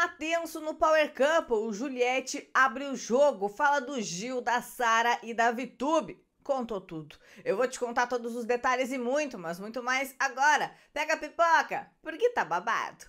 clima tá tenso no Power Couple, o Juliette abre o jogo, fala do Gil, da Sara e da Vitube. Contou tudo. Eu vou te contar todos os detalhes e muito, mas muito mais agora. Pega a pipoca, porque tá babado.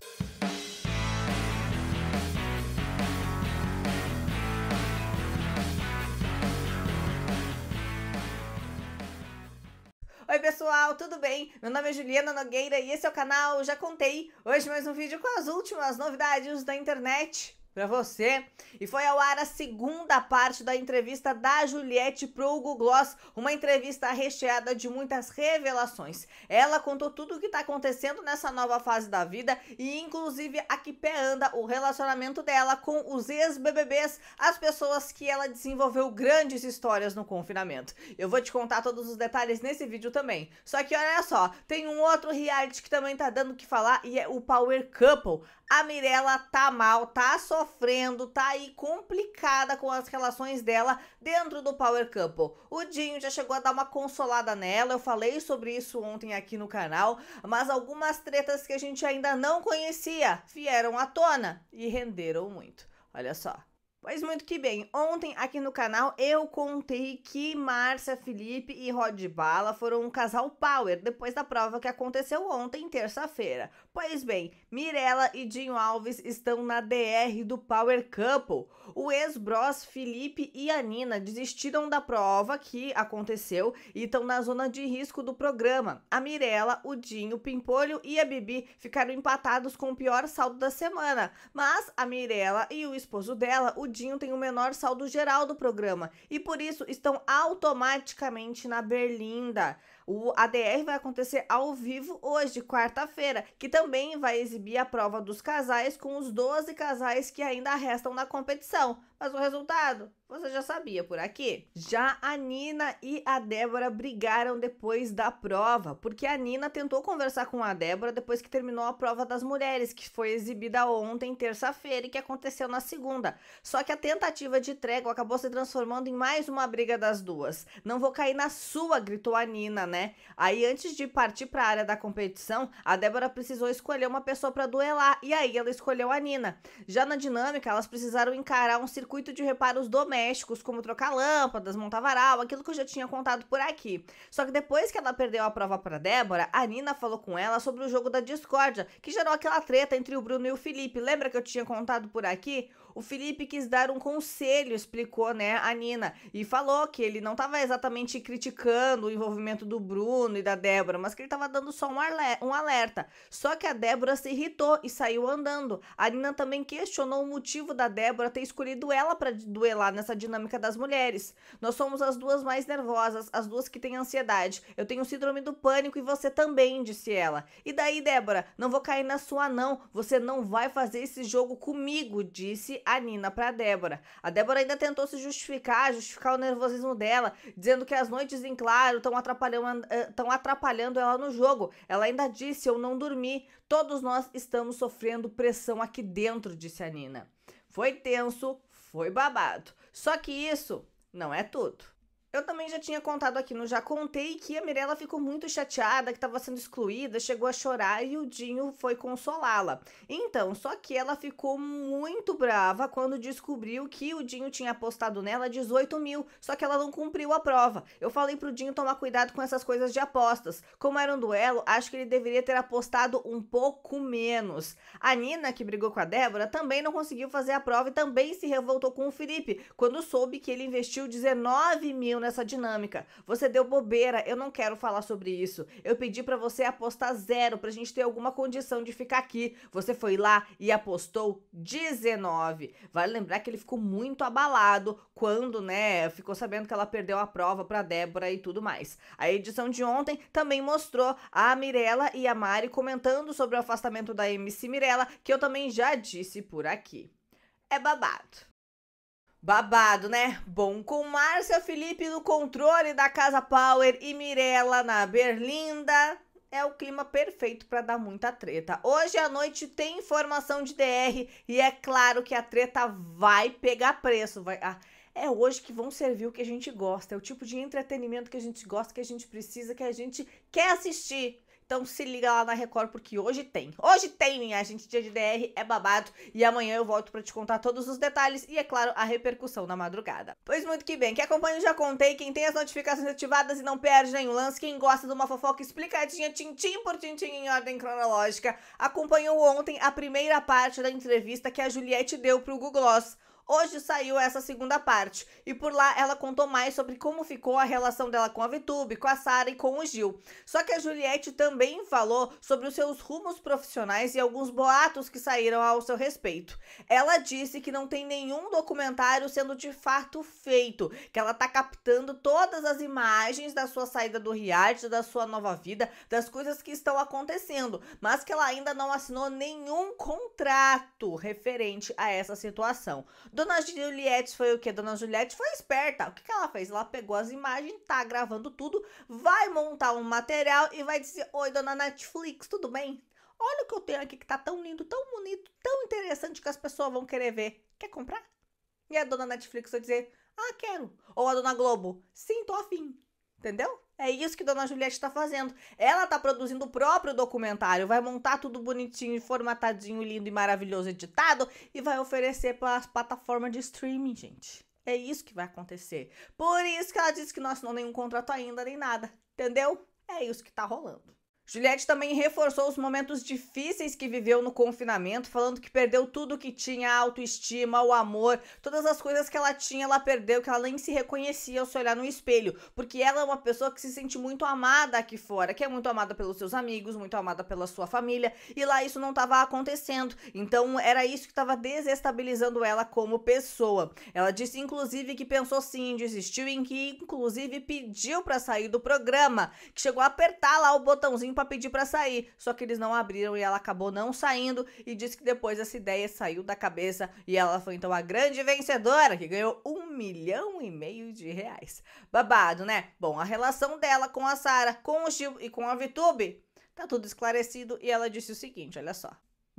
Oi pessoal, tudo bem? Meu nome é Juliana Nogueira e esse é o canal Já Contei. Hoje mais um vídeo com as últimas novidades da internet. Pra você. E foi ao ar a segunda parte da entrevista da Juliette pro Hugo Gloss, uma entrevista recheada de muitas revelações. Ela contou tudo o que tá acontecendo nessa nova fase da vida e inclusive a que pé anda o relacionamento dela com os ex-BBBs, as pessoas que ela desenvolveu grandes histórias no confinamento. Eu vou te contar todos os detalhes nesse vídeo também. Só que olha só, tem um outro reality que também tá dando o que falar e é o Power Couple a Mirella tá mal, tá sofrendo, tá aí complicada com as relações dela dentro do Power Couple. O Dinho já chegou a dar uma consolada nela, eu falei sobre isso ontem aqui no canal, mas algumas tretas que a gente ainda não conhecia vieram à tona e renderam muito. Olha só. Pois muito que bem, ontem aqui no canal eu contei que Márcia Felipe e Rod Bala foram um casal power depois da prova que aconteceu ontem, terça-feira. Pois bem, Mirella e Dinho Alves estão na DR do Power Couple. O ex-bros Felipe e a Nina desistiram da prova que aconteceu e estão na zona de risco do programa. A Mirella, o Dinho, o Pimpolho e a Bibi ficaram empatados com o pior saldo da semana, mas a Mirella e o esposo dela, o Dinho tem o menor saldo geral do programa e por isso estão automaticamente na berlinda. O ADR vai acontecer ao vivo hoje, quarta-feira, que também vai exibir a prova dos casais com os 12 casais que ainda restam na competição. Mas o resultado? Você já sabia por aqui? Já a Nina e a Débora brigaram depois da prova, porque a Nina tentou conversar com a Débora depois que terminou a prova das mulheres, que foi exibida ontem, terça-feira, e que aconteceu na segunda. Só que a tentativa de trégua acabou se transformando em mais uma briga das duas. Não vou cair na sua, gritou a Nina né? Aí antes de partir para a área da competição, a Débora precisou escolher uma pessoa para duelar e aí ela escolheu a Nina. Já na dinâmica, elas precisaram encarar um circuito de reparos domésticos, como trocar lâmpadas, montar varal, aquilo que eu já tinha contado por aqui. Só que depois que ela perdeu a prova para Débora, a Nina falou com ela sobre o jogo da discórdia, que gerou aquela treta entre o Bruno e o Felipe. Lembra que eu tinha contado por aqui? O Felipe quis dar um conselho, explicou, né, a Nina, e falou que ele não estava exatamente criticando o envolvimento do Bruno e da Débora, mas que ele estava dando só um alerta. Só que a Débora se irritou e saiu andando. A Nina também questionou o motivo da Débora ter escolhido ela para duelar nessa dinâmica das mulheres. Nós somos as duas mais nervosas, as duas que têm ansiedade. Eu tenho síndrome do pânico e você também, disse ela. E daí, Débora, não vou cair na sua não. Você não vai fazer esse jogo comigo, disse a Nina para Débora. A Débora ainda tentou se justificar, justificar o nervosismo dela, dizendo que as noites em claro estão atrapalhando, eh, atrapalhando ela no jogo. Ela ainda disse: Eu não dormi. Todos nós estamos sofrendo pressão aqui dentro, disse a Nina. Foi tenso, foi babado. Só que isso não é tudo. Eu também já tinha contado aqui no Já Contei que a Mirella ficou muito chateada, que estava sendo excluída, chegou a chorar e o Dinho foi consolá-la. Então, só que ela ficou muito brava quando descobriu que o Dinho tinha apostado nela 18 mil, só que ela não cumpriu a prova. Eu falei pro Dinho tomar cuidado com essas coisas de apostas. Como era um duelo, acho que ele deveria ter apostado um pouco menos. A Nina, que brigou com a Débora, também não conseguiu fazer a prova e também se revoltou com o Felipe, quando soube que ele investiu 19 mil nessa dinâmica. Você deu bobeira, eu não quero falar sobre isso. Eu pedi para você apostar zero pra gente ter alguma condição de ficar aqui. Você foi lá e apostou 19. Vale lembrar que ele ficou muito abalado quando, né, ficou sabendo que ela perdeu a prova pra Débora e tudo mais. A edição de ontem também mostrou a Mirella e a Mari comentando sobre o afastamento da MC Mirella, que eu também já disse por aqui. É babado. Babado, né? Bom, com Márcia Felipe no controle da Casa Power e Mirella na Berlinda, é o clima perfeito para dar muita treta. Hoje à noite tem informação de DR e é claro que a treta vai pegar preço. Vai... Ah, é hoje que vão servir o que a gente gosta, é o tipo de entretenimento que a gente gosta, que a gente precisa, que a gente quer assistir. Então se liga lá na Record, porque hoje tem. Hoje tem, minha gente. Dia de DR é babado. E amanhã eu volto para te contar todos os detalhes e, é claro, a repercussão na madrugada. Pois muito que bem. Quem acompanha eu já contei. Quem tem as notificações ativadas e não perde nenhum lance. Quem gosta de uma fofoca explicadinha, tintim por tintim, em ordem cronológica, acompanhou ontem a primeira parte da entrevista que a Juliette deu pro Google Gloss Hoje saiu essa segunda parte e por lá ela contou mais sobre como ficou a relação dela com a VTube, com a Sara e com o Gil. Só que a Juliette também falou sobre os seus rumos profissionais e alguns boatos que saíram ao seu respeito. Ela disse que não tem nenhum documentário sendo de fato feito, que ela tá captando todas as imagens da sua saída do reality, da sua nova vida, das coisas que estão acontecendo, mas que ela ainda não assinou nenhum contrato referente a essa situação. Dona Juliette foi o que? Dona Juliette foi esperta. O que, que ela fez? Ela pegou as imagens, tá gravando tudo, vai montar um material e vai dizer: Oi, dona Netflix, tudo bem? Olha o que eu tenho aqui que tá tão lindo, tão bonito, tão interessante que as pessoas vão querer ver. Quer comprar? E a dona Netflix vai dizer: Ah, quero. Ou a dona Globo: Sim, tô afim. Entendeu? É isso que Dona Juliette está fazendo. Ela está produzindo o próprio documentário, vai montar tudo bonitinho, formatadinho, lindo e maravilhoso, editado, e vai oferecer para as plataformas de streaming, gente. É isso que vai acontecer. Por isso que ela disse que nós não assinou nenhum contrato ainda, nem nada. Entendeu? É isso que está rolando. Juliette também reforçou os momentos difíceis que viveu no confinamento, falando que perdeu tudo que tinha, a autoestima, o amor, todas as coisas que ela tinha, ela perdeu, que ela nem se reconhecia ao se olhar no espelho, porque ela é uma pessoa que se sente muito amada aqui fora, que é muito amada pelos seus amigos, muito amada pela sua família, e lá isso não estava acontecendo. Então era isso que estava desestabilizando ela como pessoa. Ela disse inclusive que pensou sim, desistiu em que inclusive pediu para sair do programa, que chegou a apertar lá o botãozinho para pedir para sair, só que eles não abriram e ela acabou não saindo e disse que depois essa ideia saiu da cabeça e ela foi então a grande vencedora que ganhou um milhão e meio de reais. Babado, né? Bom, a relação dela com a Sara, com o Gil e com a Vitube tá tudo esclarecido e ela disse o seguinte, olha só.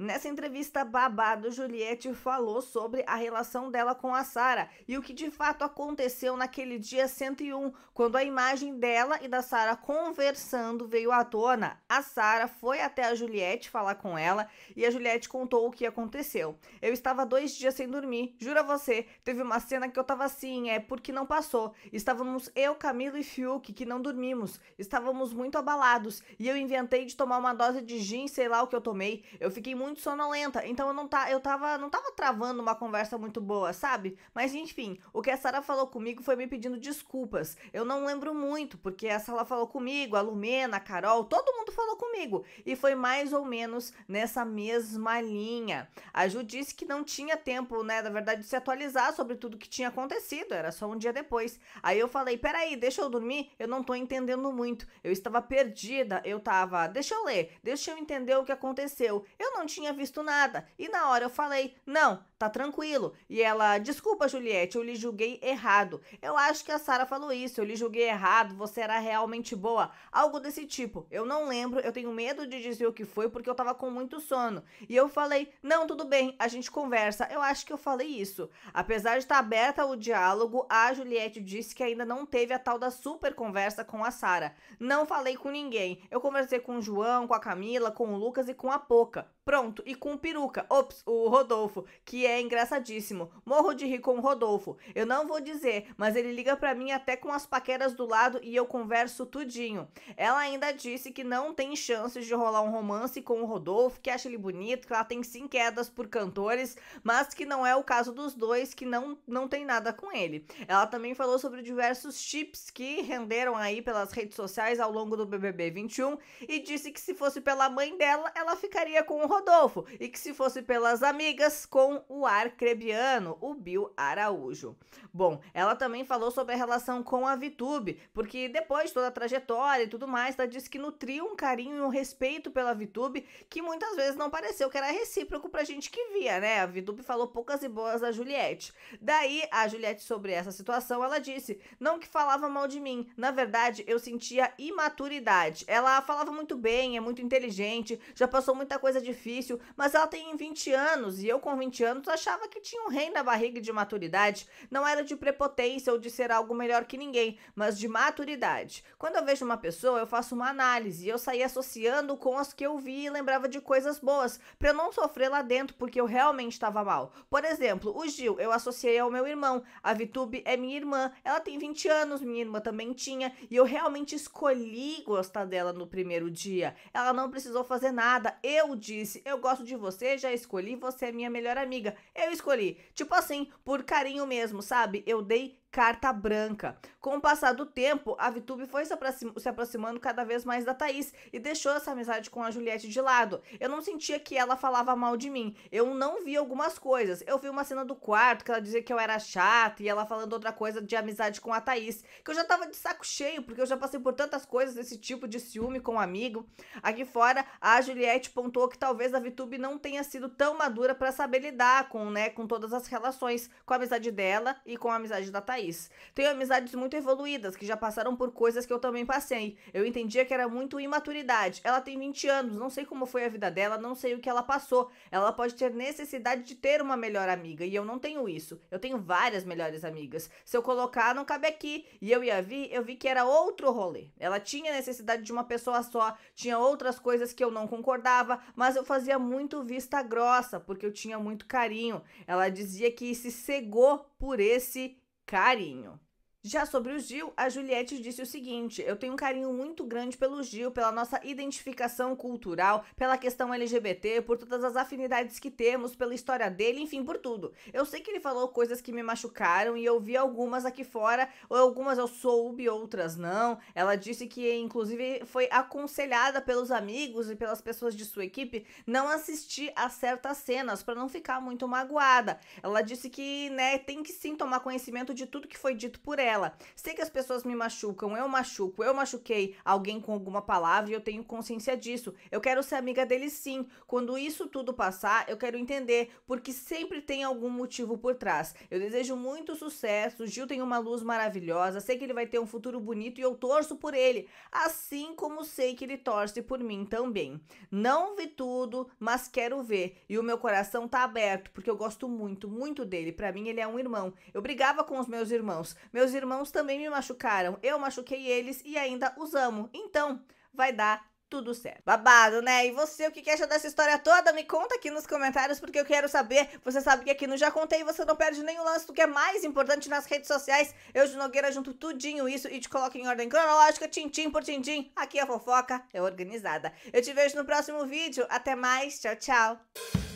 Nessa entrevista babado, Juliette falou sobre a relação dela com a Sara e o que de fato aconteceu naquele dia 101, quando a imagem dela e da Sara conversando veio à tona. A Sara foi até a Juliette falar com ela e a Juliette contou o que aconteceu. Eu estava dois dias sem dormir, jura você, teve uma cena que eu tava assim, é porque não passou. Estávamos eu, Camilo e Fiuk que não dormimos, estávamos muito abalados e eu inventei de tomar uma dose de gin, sei lá o que eu tomei. Eu fiquei muito muito sonolenta, então eu não, tá, eu tava, não tava travando uma conversa muito boa, sabe? Mas enfim, o que a Sara falou comigo foi me pedindo desculpas. Eu não lembro muito, porque a Sara falou comigo, a Lumena, a Carol, todo mundo falou comigo. E foi mais ou menos nessa mesma linha. A Ju disse que não tinha tempo, né, na verdade, de se atualizar sobre tudo que tinha acontecido, era só um dia depois. Aí eu falei: peraí, deixa eu dormir, eu não tô entendendo muito. Eu estava perdida, eu tava, deixa eu ler, deixa eu entender o que aconteceu. Eu não tinha visto nada. E na hora eu falei: Não, tá tranquilo. E ela: Desculpa, Juliette, eu lhe julguei errado. Eu acho que a Sara falou isso. Eu lhe julguei errado, você era realmente boa. Algo desse tipo. Eu não lembro, eu tenho medo de dizer o que foi porque eu tava com muito sono. E eu falei: Não, tudo bem, a gente conversa. Eu acho que eu falei isso. Apesar de estar aberta o diálogo, a Juliette disse que ainda não teve a tal da super conversa com a Sara. Não falei com ninguém. Eu conversei com o João, com a Camila, com o Lucas e com a Poca. Pronto, e com peruca. Ops, o Rodolfo, que é engraçadíssimo. Morro de rir com o Rodolfo. Eu não vou dizer, mas ele liga para mim até com as paqueras do lado e eu converso tudinho. Ela ainda disse que não tem chances de rolar um romance com o Rodolfo, que acha ele bonito, que ela tem sim quedas por cantores, mas que não é o caso dos dois, que não, não tem nada com ele. Ela também falou sobre diversos chips que renderam aí pelas redes sociais ao longo do BBB 21 e disse que se fosse pela mãe dela, ela ficaria com o Rodolfo e que se fosse pelas amigas com o arcrebiano, o Bill Araújo. Bom, ela também falou sobre a relação com a Vitube, porque depois de toda a trajetória e tudo mais, ela disse que nutriu um carinho e um respeito pela Vitube que muitas vezes não pareceu que era recíproco pra gente que via, né? A Vitube falou poucas e boas da Juliette. Daí, a Juliette, sobre essa situação, ela disse: não que falava mal de mim, na verdade, eu sentia imaturidade. Ela falava muito bem, é muito inteligente, já passou muita coisa difícil difícil, mas ela tem 20 anos e eu com 20 anos achava que tinha um rei na barriga de maturidade. Não era de prepotência ou de ser algo melhor que ninguém, mas de maturidade. Quando eu vejo uma pessoa, eu faço uma análise e eu saí associando com as que eu vi e lembrava de coisas boas, para eu não sofrer lá dentro porque eu realmente estava mal. Por exemplo, o Gil, eu associei ao meu irmão. A Vitube é minha irmã, ela tem 20 anos, minha irmã também tinha, e eu realmente escolhi gostar dela no primeiro dia. Ela não precisou fazer nada, eu disse disse: Eu gosto de você, já escolhi, você é minha melhor amiga. Eu escolhi. Tipo assim, por carinho mesmo, sabe? Eu dei carta branca. Com o passar do tempo, a Vitube foi se, aproxim se, aproximando cada vez mais da Thaís e deixou essa amizade com a Juliette de lado. Eu não sentia que ela falava mal de mim. Eu não vi algumas coisas. Eu vi uma cena do quarto que ela dizia que eu era chata e ela falando outra coisa de amizade com a Thaís, que eu já tava de saco cheio, porque eu já passei por tantas coisas desse tipo de ciúme com um amigo. Aqui fora, a Juliette pontuou que talvez a Vitube não tenha sido tão madura para saber lidar com, né, com todas as relações, com a amizade dela e com a amizade da Thaís. Tenho amizades muito evoluídas que já passaram por coisas que eu também passei. Eu entendia que era muito imaturidade. Ela tem 20 anos, não sei como foi a vida dela, não sei o que ela passou. Ela pode ter necessidade de ter uma melhor amiga e eu não tenho isso. Eu tenho várias melhores amigas. Se eu colocar, não cabe aqui. E eu ia vir, eu vi que era outro rolê. Ela tinha necessidade de uma pessoa só, tinha outras coisas que eu não concordava, mas eu fazia muito vista grossa porque eu tinha muito carinho. Ela dizia que se cegou por esse carinho. Já sobre o Gil, a Juliette disse o seguinte: Eu tenho um carinho muito grande pelo Gil, pela nossa identificação cultural, pela questão LGBT, por todas as afinidades que temos, pela história dele, enfim, por tudo. Eu sei que ele falou coisas que me machucaram e eu vi algumas aqui fora, ou algumas eu soube, outras não. Ela disse que, inclusive, foi aconselhada pelos amigos e pelas pessoas de sua equipe não assistir a certas cenas para não ficar muito magoada. Ela disse que, né, tem que sim tomar conhecimento de tudo que foi dito por ela dela. Sei que as pessoas me machucam, eu machuco, eu machuquei alguém com alguma palavra e eu tenho consciência disso. Eu quero ser amiga dele sim. Quando isso tudo passar, eu quero entender, porque sempre tem algum motivo por trás. Eu desejo muito sucesso, Gil tem uma luz maravilhosa, sei que ele vai ter um futuro bonito e eu torço por ele, assim como sei que ele torce por mim também. Não vi tudo, mas quero ver e o meu coração tá aberto, porque eu gosto muito, muito dele. Para mim ele é um irmão. Eu brigava com os meus irmãos. Meus irmãos irmãos também me machucaram. Eu machuquei eles e ainda os amo. Então, vai dar tudo certo. Babado, né? E você, o que, acha dessa história toda? Me conta aqui nos comentários, porque eu quero saber. Você sabe que aqui no Já Contei você não perde nenhum lance do que é mais importante nas redes sociais. Eu, de Nogueira, junto tudinho isso e te coloco em ordem cronológica, tintim por tintim. Aqui a fofoca é organizada. Eu te vejo no próximo vídeo. Até mais. Tchau, tchau.